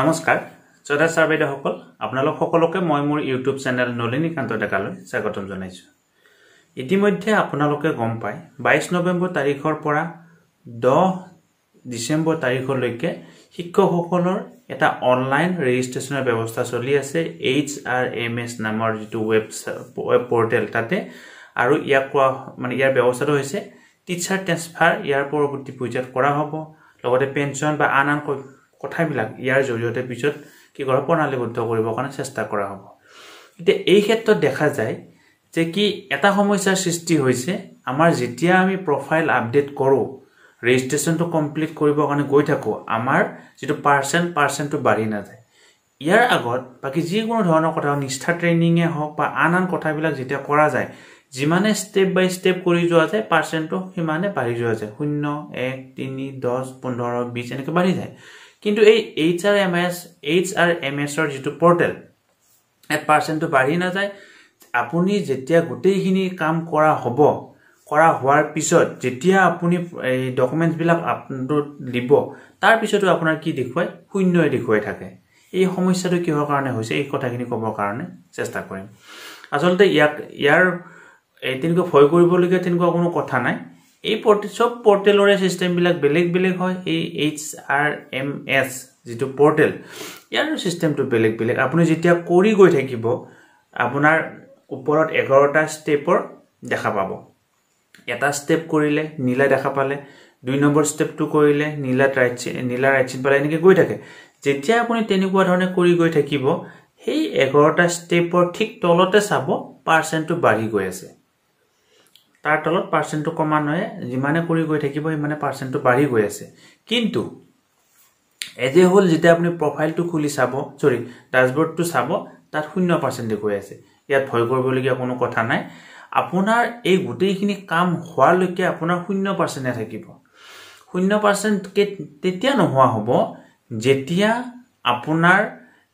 নমস্কাৰ শ্ৰদ্ধা সাৰ বাইদেউসকল আপোনালোক সকলোকে মই মোৰ ইউটিউব চেনেল নলিনীকান্ত ডেকালৈ স্বাগতম জনাইছোঁ ইতিমধ্যে আপোনালোকে গম পায় বাইছ নৱেম্বৰ তাৰিখৰ পৰা দহ ডিচেম্বৰ তাৰিখলৈকে শিক্ষকসকলৰ এটা অনলাইন ৰেজিষ্ট্ৰেশ্যনৰ ব্যৱস্থা চলি আছে এইচ আৰ এম এছ নামৰ যিটো ৱেব ৱেব পৰ্টেল তাতে আৰু ইয়াক কোৱা মানে ইয়াৰ ব্যৱস্থাটো হৈছে টিচাৰ ট্ৰেন্সফাৰ ইয়াৰ পৰৱৰ্তী পৰ্যায়ত কৰা হ'ব লগতে পেঞ্চন বা আন আন কথাবিলাক ইয়াৰ জৰিয়তে পিছত কি কৰে প্ৰণালীবদ্ধ কৰিবৰ কাৰণে চেষ্টা কৰা হ'ব এতিয়া এই ক্ষেত্ৰত দেখা যায় যে কি এটা সমস্যাৰ সৃষ্টি হৈছে আমাৰ যেতিয়া আমি প্ৰফাইল আপডেট কৰোঁ ৰেজিষ্ট্ৰেশ্যনটো কমপ্লিট কৰিবৰ কাৰণে গৈ থাকোঁ আমাৰ যিটো পাৰ্চেণ্ট পাৰ্চেণ্টটো বাঢ়ি নাযায় ইয়াৰ আগত বাকী যিকোনো ধৰণৰ কথা নিষ্ঠা ট্ৰেইনিঙে হওক বা আন আন কথাবিলাক যেতিয়া কৰা যায় যিমানে ষ্টেপ বাই ষ্টেপ কৰি যোৱা যায় পাৰ্চেণ্টটো সিমানে বাঢ়ি যোৱা যায় শূন্য এক তিনি দহ পোন্ধৰ বিছ এনেকৈ বাঢ়ি যায় কিন্তু এই H R M S H R M এছৰ যিটো পৰ্টেল পাৰ্চেণ্টটো বাঢ়ি নাযায় আপুনি যেতিয়া গোটেইখিনি কাম কৰা হ'ব কৰা হোৱাৰ পিছত যেতিয়া আপুনি এই ডকুমেণ্টছবিলাক আপলোড দিব তাৰপিছতো আপোনাৰ কি দেখুৱাই শূন্যই দেখুৱাই থাকে এই সমস্যাটো কিহৰ কাৰণে হৈছে এই কথাখিনি ক'বৰ কাৰণে চেষ্টা কৰিম আচলতে ইয়াক ইয়াৰ তেনেকুৱা ভয় কৰিবলগীয়া তেনেকুৱা কোনো কথা নাই এই পৰ্টেল চব পৰ্টেলৰে চিষ্টেমবিলাক বেলেগ বেলেগ হয় এই এইচ আৰ এম এছ যিটো পৰ্টেল ইয়াৰ চিষ্টেমটো বেলেগ বেলেগ আপুনি যেতিয়া কৰি গৈ থাকিব আপোনাৰ ওপৰত এঘাৰটা ষ্টেপৰ দেখা পাব এটা ষ্টেপ কৰিলে নীলা দেখা পালে দুই নম্বৰ ষ্টেপটো কৰিলে নীলা ৰাইট নীলা ৰাইট চিন পালে এনেকৈ গৈ থাকে যেতিয়া আপুনি তেনেকুৱা ধৰণে কৰি গৈ থাকিব সেই এঘাৰটা ষ্টেপৰ ঠিক তলতে চাব পাৰ্চেণ্টটো বাঢ়ি গৈ আছে তাৰ তলত পাৰ্চেণ্টটো ক্ৰমান্বয়ে যিমানে কৰি গৈ থাকিব সিমানে পাৰ্চেণ্টটো বাঢ়ি গৈ আছে কিন্তু এজে হ'ল যেতিয়া আপুনি প্ৰফাইলটো খুলি চাব চৰি ডাচবৰ্ডটো চাব তাত শূন্য পাৰ্চেণ্টে গৈ আছে ইয়াত ভয় কৰিবলগীয়া কোনো কথা নাই আপোনাৰ এই গোটেইখিনি কাম হোৱালৈকে আপোনাৰ শূন্য পাৰ্চেণ্টে থাকিব শূন্য পাৰ্চেণ্টকে তেতিয়া নোহোৱা হ'ব যেতিয়া আপোনাৰ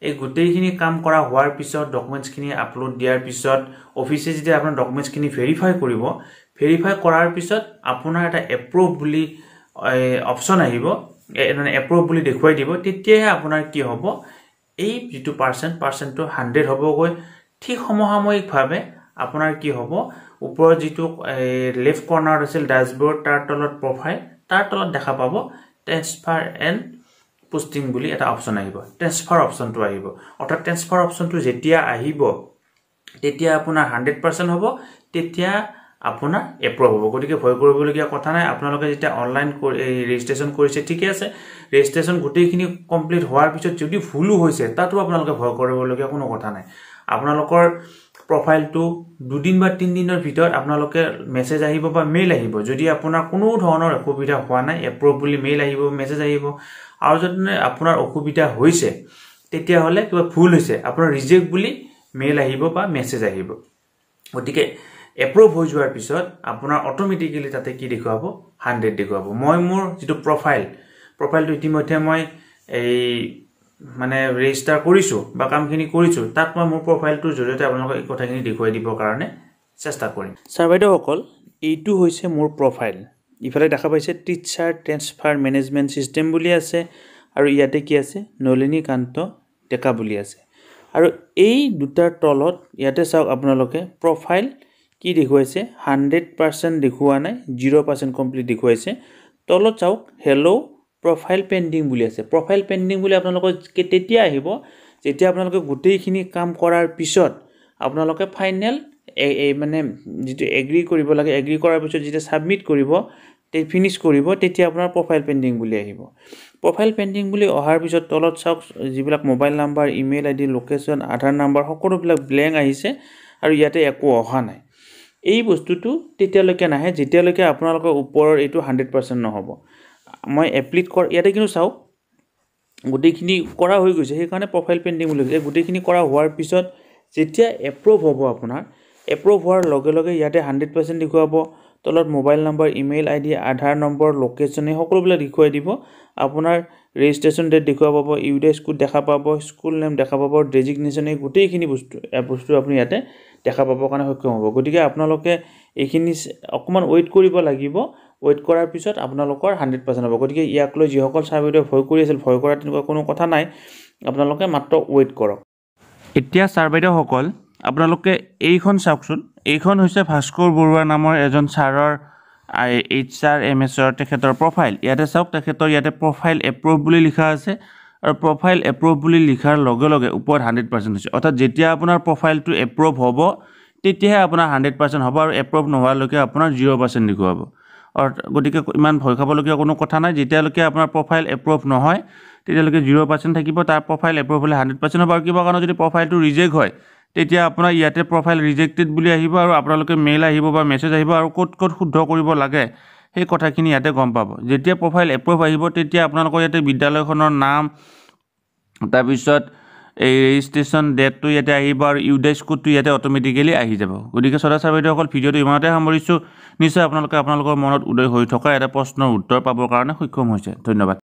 এই গোটেইখিনি কাম কৰা হোৱাৰ পিছত ডকুমেণ্টছখিনি আপলোড দিয়াৰ পিছত অফিচে যেতিয়া আপোনাৰ ডকুমেণ্টছখিনি ভেৰিফাই কৰিব ভেৰিফাই কৰাৰ পিছত আপোনাৰ এটা এপ্ৰুভ বুলি অপশ্যন আহিব মানে এপ্ৰুভ বুলি দেখুৱাই দিব তেতিয়াহে আপোনাৰ কি হ'ব এই যিটো পাৰ্চেণ্ট পাৰ্চেণ্টটো হাণ্ড্ৰেড হ'বগৈ ঠিক সমসাময়িকভাৱে আপোনাৰ কি হ'ব ওপৰত যিটো লেফ্ট কৰ্ণাৰত আছিল ডাচবৰ্ড তাৰ তলত প্ৰফাইল তাৰ তলত দেখা পাব ট্ৰেন্সফাৰ এণ্ড পোষ্টিং বুলি এটা অপশ্যন আহিব ট্ৰেন্সফাৰ অপশ্যনটো আহিব অৰ্থাৎ ট্ৰেন্সফাৰ অপশ্যনটো যেতিয়া আহিব তেতিয়া আপোনাৰ হাণ্ড্ৰেড পাৰ্চেণ্ট হ'ব তেতিয়া আপোনাৰ এপ্ৰুভ হ'ব গতিকে ভয় কৰিবলগীয়া কথা নাই আপোনালোকে যেতিয়া অনলাইন এই ৰেজিষ্ট্ৰেশ্যন কৰিছে ঠিকে আছে ৰেজিষ্ট্ৰেশ্যন গোটেইখিনি কমপ্লিট হোৱাৰ পিছত যদি ভুলো হৈছে তাতো আপোনালোকে ভয় কৰিবলগীয়া কোনো কথা নাই আপোনালোকৰ প্ৰফাইলটো দুদিন বা তিনিদিনৰ ভিতৰত আপোনালোকে মেছেজ আহিব বা মেইল আহিব যদি আপোনাৰ কোনো ধৰণৰ অসুবিধা হোৱা নাই এপ্ৰুভ বুলি মেইল আহিব মেছেজ আহিব আৰু যদি আপোনাৰ অসুবিধা হৈছে তেতিয়াহ'লে কিবা ভুল হৈছে আপোনাৰ ৰিজেক্ট বুলি মেইল আহিব বা মেছেজ আহিব গতিকে এপ্ৰুভ হৈ যোৱাৰ পিছত আপোনাৰ অট'মেটিকেলি তাতে কি দেখুৱাব হাণ্ড্ৰেড দেখুৱাব মই মোৰ যিটো প্ৰফাইল প্ৰফাইলটো ইতিমধ্যে মই এই মানে ৰেজিষ্টাৰ কৰিছোঁ বা কামখিনি কৰিছোঁ তাত মই মোৰ প্ৰফাইলটোৰ জৰিয়তে আপোনালোকক এই কথাখিনি দেখুৱাই দিবৰ কাৰণে চেষ্টা কৰিম ছাৰ বাইদেউসকল এইটো হৈছে মোৰ প্ৰফাইল ইফালে দেখা পাইছে টিচাৰ ট্ৰেন্সফাৰ মেনেজমেণ্ট ছিষ্টেম বুলি আছে আৰু ইয়াতে কি আছে নলিনীকান্ত ডেকা বুলি আছে আৰু এই দুটাৰ তলত ইয়াতে চাওক আপোনালোকে প্ৰফাইল কি দেখুৱাইছে হাণ্ড্ৰেড পাৰ্চেণ্ট দেখুওৱা নাই জিৰ' পাৰ্চেণ্ট কমপ্লিট দেখুৱাইছে তলত চাওক হেল্ল' প্ৰফাইল পেণ্ডিং বুলি আছে প্ৰফাইল পেণ্ডিং বুলি আপোনালোকৰ তেতিয়া আহিব যেতিয়া আপোনালোকে গোটেইখিনি কাম কৰাৰ পিছত আপোনালোকে ফাইনেল এই মানে যিটো এগ্ৰি কৰিব লাগে এগ্ৰি কৰাৰ পিছত যেতিয়া ছাবমিট কৰিব ফিনিছ কৰিব তেতিয়া আপোনাৰ প্ৰফাইল পেণ্ডিং বুলি আহিব প্ৰফাইল পেণ্ডিং বুলি অহাৰ পিছত তলত চাওক যিবিলাক mobile number email ID location Aadhaar number সকলোবিলাক ব্লেংক আহিছে আৰু ইয়াতে একো অহা নাই এই বস্তুটো তেতিয়ালৈকে নাহে যেতিয়ালৈকে আপোনালোকৰ ওপৰৰ এইটো হাণ্ড্ৰেড পাৰ্চেণ্ট নহ'ব মই এপ্লিট কৰ ইয়াতে কিন্তু চাওক গোটেইখিনি কৰা হৈ গৈছে সেইকাৰণে প্ৰফাইল পেণ্ডিং বুলি কৈছে গোটেইখিনি কৰা হোৱাৰ পিছত যেতিয়া এপ্ৰুভ হ'ব আপোনাৰ এপ্ৰুভ হোৱাৰ লগে লগে ইয়াতে হাণ্ড্ৰেড পাৰ্চেণ্ট দেখুৱাব তলত mobile number email I D Aadhaar number location এই সকলোবিলাক দেখুৱাই দিব আপোনাৰ ৰেজিষ্ট্ৰেশ্যন ডেট দেখুৱাব পাব ইউ ইউডিআই স্কুল দেখা পাব স্কুল নেম দেখা পাব ডেজিগনেশ্যন এই গোটেইখিনি বস্তু বস্তু আপুনি ইয়াতে দেখা পাবৰ কাৰণে সক্ষম হ'ব গতিকে আপোনালোকে এইখিনি অকণমান ৱেইট কৰিব লাগিব ৱেইট কৰাৰ পিছত আপোনালোকৰ হাণ্ড্ৰেড পাৰ্চেণ্ট হ'ব গতিকে ইয়াক লৈ যিসকল ছাৰ বাইদেউ ভয় কৰি আছিল ভয় কৰা তেনেকুৱা কোনো কথা নাই আপোনালোকে মাত্ৰ ৱেইট কৰক এতিয়া ছাৰ বাইদেউসকল আপোনালোকে এইখন চাওকচোন এইখন হৈছে ভাস্কৰ বৰুৱা নামৰ এজন ছাৰৰ আই এইচ আৰ এম এছৰ তেখেতৰ প্ৰফাইল ইয়াতে চাওক তেখেতৰ ইয়াতে প্ৰফাইল এপ্ৰুভ বুলি লিখা আছে আৰু প্ৰফাইল এপ্ৰুভ বুলি লিখাৰ লগে লগে ওপৰত হাণ্ড্ৰেড পাৰ্চেণ্ট হৈছে অৰ্থাৎ যেতিয়া আপোনাৰ প্ৰফাইলটো এপ্ৰুভ হ'ব তেতিয়াহে আপোনাৰ হাণ্ড্ৰেড পাৰ্চেণ্ট হ'ব আৰু এপ্ৰুভ নোহোৱালৈকে আপোনাৰ জিৰ' পাৰ্চেণ্ট দেখুৱাব গতিকে ইমান ভয় খাবলগীয়া কোনো কথা নাই যেতিয়ালৈকে আপোনাৰ প্ৰফাইল এপ্ৰুভ নহয় তেতিয়ালৈকে জিৰ' পাৰ্চেণ্ট থাকিব তাৰ প্ৰফাইল এপ্ৰুভ হ'লে হাণ্ড্ৰেড পাৰ্চেণ্ট হ'ব আৰু কিবা কাৰণত যদি প্ৰফাইলটো ৰিজেক্ট হয় তেতিয়া আপোনাৰ ইয়াতে প্ৰফাইল ৰিজেক্টেড বুলি আহিব আৰু আপোনালোকে মেইল আহিব বা মেছেজ আহিব আৰু ক'ত ক'ত শুদ্ধ কৰিব লাগে সেই কথাখিনি ইয়াতে গম পাব যেতিয়া প্ৰফাইল এপ্ৰুভ আহিব তেতিয়া আপোনালোকৰ ইয়াতে বিদ্যালয়খনৰ নাম তাৰপিছত এই ৰেজিষ্ট্ৰেশ্যন ডেটটো ইয়াতে আহিব আৰু ইউডেছ কোডটো ইয়াতে অট'মেটিকেলি আহি যাব গতিকে শ্ৰদ্ধা বাইদেউসকল ভিডিঅ'টো ইমানতে সামৰিছোঁ নিশ্চয় আপোনালোকে আপোনালোকৰ মনত উদয় হৈ থকা এটা প্ৰশ্নৰ উত্তৰ পাবৰ কাৰণে সক্ষম হৈছে ধন্যবাদ